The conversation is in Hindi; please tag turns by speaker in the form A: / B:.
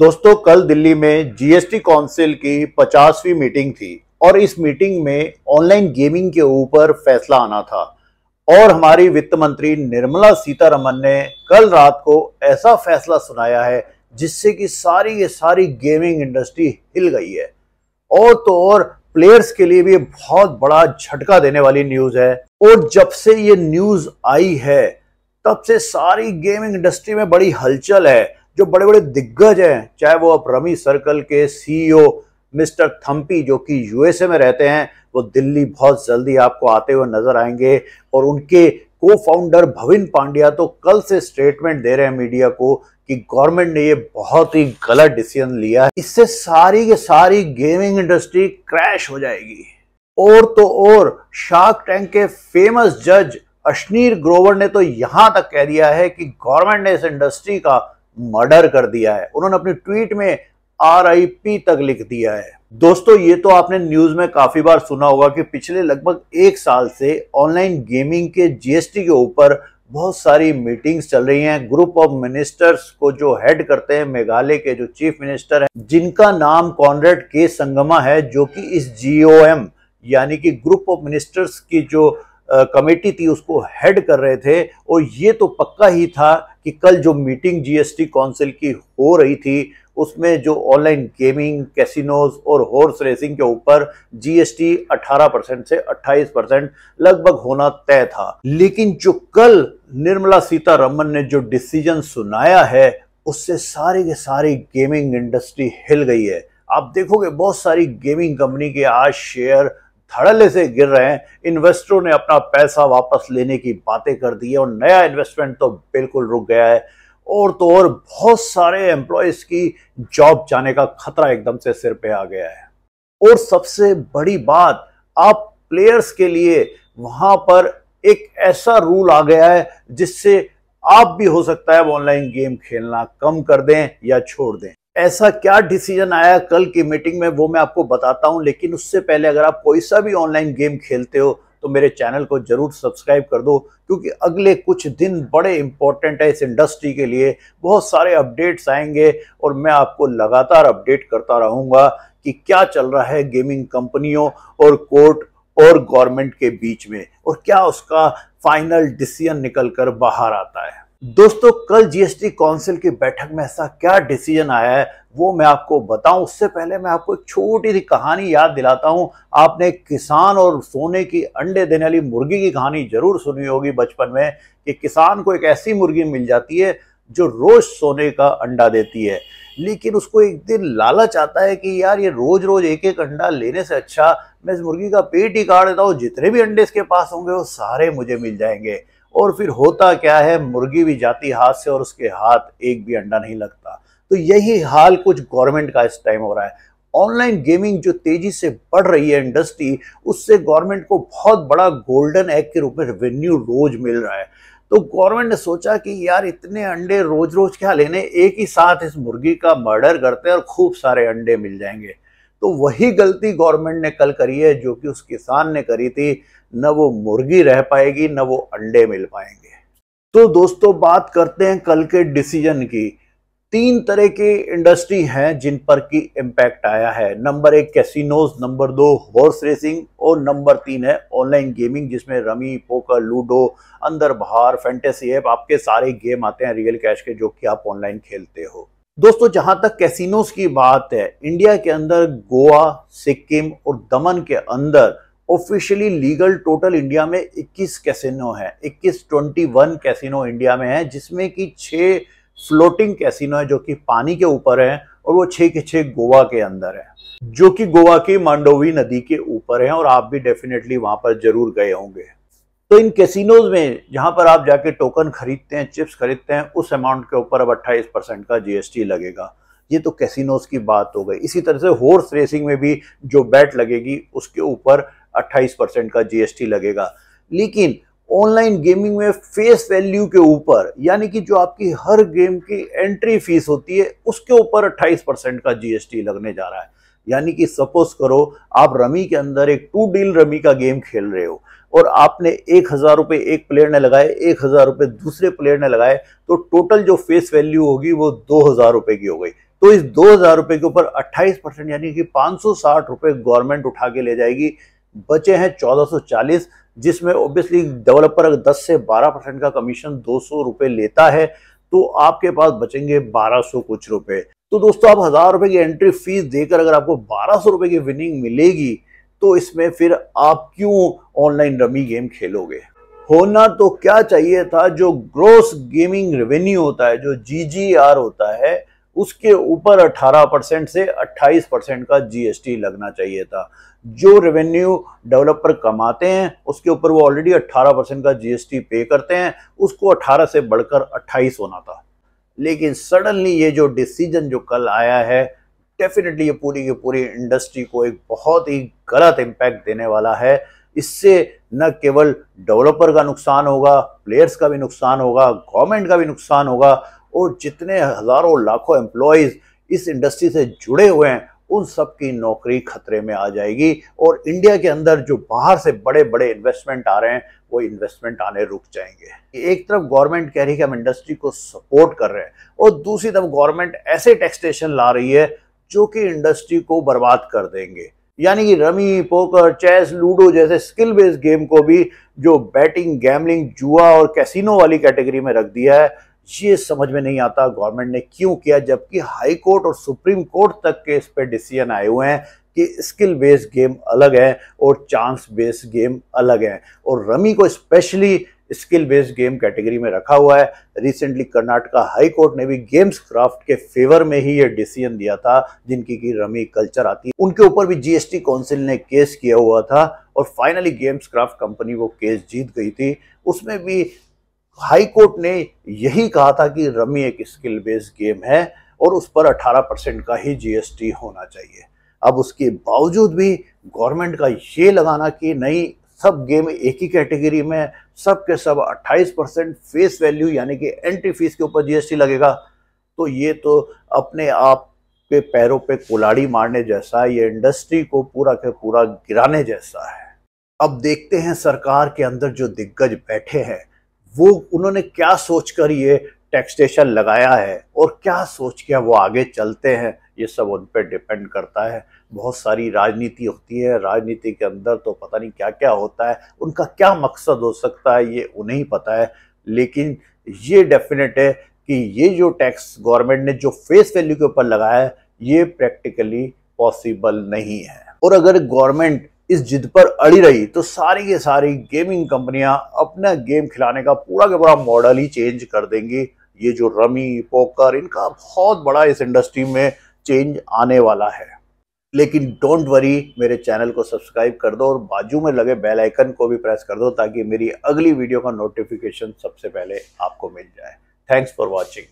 A: दोस्तों कल दिल्ली में जीएसटी काउंसिल की 50वीं मीटिंग थी और इस मीटिंग में ऑनलाइन गेमिंग के ऊपर फैसला आना था और हमारी वित्त मंत्री निर्मला सीतारमन ने कल रात को ऐसा फैसला सुनाया है जिससे कि सारी ये सारी गेमिंग इंडस्ट्री हिल गई है और तो और प्लेयर्स के लिए भी बहुत बड़ा झटका देने वाली न्यूज है और जब से ये न्यूज आई है तब से सारी गेमिंग इंडस्ट्री में बड़ी हलचल है जो बड़े बड़े दिग्गज हैं चाहे वो अब रमी सर्कल के सीईओ e मिस्टर थम्पी जो कि यूएसए में रहते हैं वो दिल्ली बहुत जल्दी आपको आते हुए नजर आएंगे और उनके को फाउंडर भविन पांड्या तो कल से स्टेटमेंट दे रहे हैं मीडिया को कि गवर्नमेंट ने ये बहुत ही गलत डिसीजन लिया है इससे सारी के सारी गेमिंग इंडस्ट्री क्रैश हो जाएगी और तो और शार्क टैंक के फेमस जज अश्नीर ग्रोवर ने तो यहां तक कह दिया है कि गवर्नमेंट ने इस इंडस्ट्री का मर्डर कर दिया है उन्होंने अपने ट्वीट में आरआईपी तक लिख दिया है दोस्तों ये तो आपने न्यूज में काफी बार सुना होगा कि पिछले लगभग एक साल से ऑनलाइन गेमिंग के जीएसटी के ऊपर बहुत सारी मीटिंग्स चल रही हैं ग्रुप ऑफ मिनिस्टर्स को जो हेड करते हैं मेघालय के जो चीफ मिनिस्टर हैं जिनका नाम कॉन्रेड के संगमा है जो कि इस जीओएम यानी कि ग्रुप ऑफ मिनिस्टर्स की जो कमेटी थी उसको हेड कर रहे थे और ये तो पक्का ही था कि कल जो मीटिंग जीएसटी काउंसिल की हो रही थी उसमें जो ऑनलाइन गेमिंग कैसिनोज और हॉर्स रेसिंग के ऊपर जीएसटी 18 परसेंट से 28 परसेंट लगभग होना तय था लेकिन जो कल निर्मला सीतारमन ने जो डिसीजन सुनाया है उससे सारे के सारी गेमिंग इंडस्ट्री हिल गई है आप देखोगे बहुत सारी गेमिंग कंपनी के आज शेयर धड़ल्ले से गिर रहे हैं इन्वेस्टरों ने अपना पैसा वापस लेने की बातें कर दी है और नया इन्वेस्टमेंट तो बिल्कुल रुक गया है और तो और बहुत सारे एम्प्लॉयज की जॉब जाने का खतरा एकदम से सिर पे आ गया है और सबसे बड़ी बात आप प्लेयर्स के लिए वहां पर एक ऐसा रूल आ गया है जिससे आप भी हो सकता है ऑनलाइन गेम खेलना कम कर दें या छोड़ दें ऐसा क्या डिसीजन आया कल की मीटिंग में वो मैं आपको बताता हूं लेकिन उससे पहले अगर आप कोई सा भी ऑनलाइन गेम खेलते हो तो मेरे चैनल को जरूर सब्सक्राइब कर दो क्योंकि अगले कुछ दिन बड़े इंपॉर्टेंट है इस इंडस्ट्री के लिए बहुत सारे अपडेट्स आएंगे और मैं आपको लगातार अपडेट करता रहूँगा कि क्या चल रहा है गेमिंग कंपनियों और कोर्ट और गवर्नमेंट के बीच में और क्या उसका फाइनल डिसीजन निकल कर बाहर आता है दोस्तों कल जीएसटी काउंसिल की बैठक में ऐसा क्या डिसीजन आया है वो मैं आपको बताऊं उससे पहले मैं आपको एक छोटी सी कहानी याद दिलाता हूं आपने किसान और सोने की अंडे देने वाली मुर्गी की कहानी जरूर सुनी होगी बचपन में कि किसान को एक ऐसी मुर्गी मिल जाती है जो रोज सोने का अंडा देती है लेकिन उसको एक दिन लालच आता है कि यार ये रोज रोज एक एक अंडा लेने से अच्छा मैं इस मुर्गी का पेट ही काट देता हूँ जितने भी अंडे इसके पास होंगे वो सारे मुझे मिल जाएंगे और फिर होता क्या है मुर्गी भी जाती हाथ से और उसके हाथ एक भी अंडा नहीं लगता तो यही हाल कुछ गवर्नमेंट का इस टाइम हो रहा है ऑनलाइन गेमिंग जो तेजी से बढ़ रही है इंडस्ट्री उससे गवर्नमेंट को बहुत बड़ा गोल्डन एग के रूप में रेवेन्यू रोज मिल रहा है तो गवर्नमेंट ने सोचा कि यार इतने अंडे रोज रोज क्या लेने एक ही साथ इस मुर्गी का मर्डर करते हैं और खूब सारे अंडे मिल जाएंगे तो वही गलती गवर्नमेंट ने कल करी है जो कि उस किसान ने करी थी न वो मुर्गी रह पाएगी न वो अंडे मिल पाएंगे तो दोस्तों बात करते हैं कल के डिसीजन की तीन तरह की इंडस्ट्री हैं जिन पर की इम्पैक्ट आया है नंबर एक कैसीनोज नंबर दो हॉर्स रेसिंग और नंबर तीन है ऑनलाइन गेमिंग जिसमें rummy poker ludo Andar Bahar fantasy app आपके सारे गेम आते हैं रियल कैश के जो कि आप ऑनलाइन खेलते हो दोस्तों जहां तक कैसीनोज की बात है इंडिया के अंदर गोवा सिक्किम और दमन के अंदर ऑफिशियली लीगल टोटल इंडिया में 21 कैसीनो है 21 21 कैसीनो इंडिया में है जिसमें कि छः फ्लोटिंग कैसीनो है जो कि पानी के ऊपर है और वो छः के छः गोवा के अंदर है जो कि गोवा की मांडोवी नदी के ऊपर है और आप भी डेफिनेटली वहां पर जरूर गए होंगे तो इन कैसीनोज में जहां पर आप जाके टोकन खरीदते हैं चिप्स खरीदते हैं उस अमाउंट के ऊपर अब 28 परसेंट का जीएसटी लगेगा ये तो कैसीनोज की बात हो गई इसी तरह से हॉर्स रेसिंग में भी जो बैट लगेगी उसके ऊपर 28 परसेंट का जीएसटी लगेगा लेकिन ऑनलाइन गेमिंग में फेस वैल्यू के ऊपर यानी कि जो आपकी हर गेम की एंट्री फीस होती है उसके ऊपर 28 परसेंट का जीएसटी लगने जा रहा है यानी कि सपोज करो आप रमी के अंदर एक टू डील रमी का गेम खेल रहे हो और आपने एक हज़ार रुपये एक प्लेयर ने लगाए एक हज़ार रुपये दूसरे प्लेयर ने लगाए तो टोटल जो फेस वैल्यू होगी वो दो हज़ार रुपये की हो गई तो इस दो हज़ार रुपये के ऊपर अट्ठाईस परसेंट यानी कि पाँच सौ साठ रुपये गवर्नमेंट उठा के ले जाएगी बचे हैं चौदह सौ चालीस जिसमें ऑब्वियसली डेवलपर दस से बारह परसेंट का कमीशन दो सौ रुपये लेता है तो आपके पास बचेंगे बारह सौ कुछ रुपए तो दोस्तों आप हजार रुपए की एंट्री फीस देकर अगर आपको बारह सौ रुपए की विनिंग मिलेगी तो इसमें फिर आप क्यों ऑनलाइन रमी गेम खेलोगे होना तो क्या चाहिए था जो ग्रोस गेमिंग रेवेन्यू होता है जो जीजीआर होता है उसके ऊपर 18 परसेंट से 28 परसेंट का जीएसटी लगना चाहिए था जो रेवेन्यू डेवलपर कमाते हैं उसके ऊपर वो ऑलरेडी 18 परसेंट का जीएसटी पे करते हैं उसको 18 से बढ़कर 28 होना था लेकिन सडनली ये जो डिसीजन जो कल आया है डेफिनेटली ये पूरी की पूरी इंडस्ट्री को एक बहुत ही गलत इम्पैक्ट देने वाला है इससे न केवल डेवलपर का नुकसान होगा प्लेयर्स का भी नुकसान होगा गवर्नमेंट का भी नुकसान होगा और जितने हज़ारों लाखों एम्प्लॉयज़ इस इंडस्ट्री से जुड़े हुए हैं उन सब की नौकरी खतरे में आ जाएगी और इंडिया के अंदर जो बाहर से बड़े बड़े इन्वेस्टमेंट आ रहे हैं वो इन्वेस्टमेंट आने रुक जाएंगे एक तरफ गवर्नमेंट कह रही है कि हम इंडस्ट्री को सपोर्ट कर रहे हैं और दूसरी तरफ गवर्नमेंट ऐसे टैक्सेशन ला रही है जो कि इंडस्ट्री को बर्बाद कर देंगे यानी कि रमी पोकर चेस लूडो जैसे स्किल बेस्ड गेम को भी जो बैटिंग गैमलिंग जुआ और कैसीनो वाली कैटेगरी में रख दिया है ये समझ में नहीं आता गवर्नमेंट ने क्यों किया जबकि हाई कोर्ट और सुप्रीम कोर्ट तक के इस पर डिसीजन आए हुए हैं कि स्किल बेस्ड गेम अलग है और चांस बेस्ड गेम अलग है और रमी को specially skill based game category में रखा हुआ है रिसेंटली कर्नाटका हाई कोर्ट ने भी गेम्स क्राफ्ट के फेवर में ही ये डिसीजन दिया था जिनकी की रमी कल्चर आती है उनके ऊपर भी जीएसटी काउंसिल ने केस किया हुआ था और फाइनली गेम्स क्राफ्ट कंपनी वो केस जीत गई थी उसमें भी हाई कोर्ट ने यही कहा था कि रमी एक स्किल बेस्ड गेम है और उस पर 18 परसेंट का ही जीएसटी होना चाहिए अब उसके बावजूद भी गवर्नमेंट का ये लगाना कि नहीं सब गेम एक ही कैटेगरी में सब के सब 28 परसेंट फेस वैल्यू यानी कि एंट्री फीस के ऊपर जीएसटी लगेगा तो ये तो अपने आप के पैरों पे कुलाड़ी मारने जैसा ये इंडस्ट्री को पूरा के पूरा गिराने जैसा है अब देखते हैं सरकार के अंदर जो दिग्गज बैठे हैं वो उन्होंने क्या सोचकर ये टैक्सेशन लगाया है और क्या सोच के वो आगे चलते हैं ये सब उन पर डिपेंड करता है बहुत सारी राजनीति होती है राजनीति के अंदर तो पता नहीं क्या क्या होता है उनका क्या मकसद हो सकता है ये उन्हें ही पता है लेकिन ये डेफिनेट है कि ये जो टैक्स गवर्नमेंट ने जो फेस वैल्यू के ऊपर लगाया है ये प्रैक्टिकली पॉसिबल नहीं है और अगर गवर्नमेंट इस जिद पर अड़ी रही तो सारी के सारी गेमिंग कंपनियां अपना गेम खिलाने का पूरा का पूरा मॉडल ही चेंज कर देंगी ये जो रमी पोकर इनका बहुत बड़ा इस इंडस्ट्री में चेंज आने वाला है लेकिन डोंट वरी मेरे चैनल को सब्सक्राइब कर दो और बाजू में लगे बेल आइकन को भी प्रेस कर दो ताकि मेरी अगली वीडियो का नोटिफिकेशन सबसे पहले आपको मिल जाए थैंक्स फॉर वॉचिंग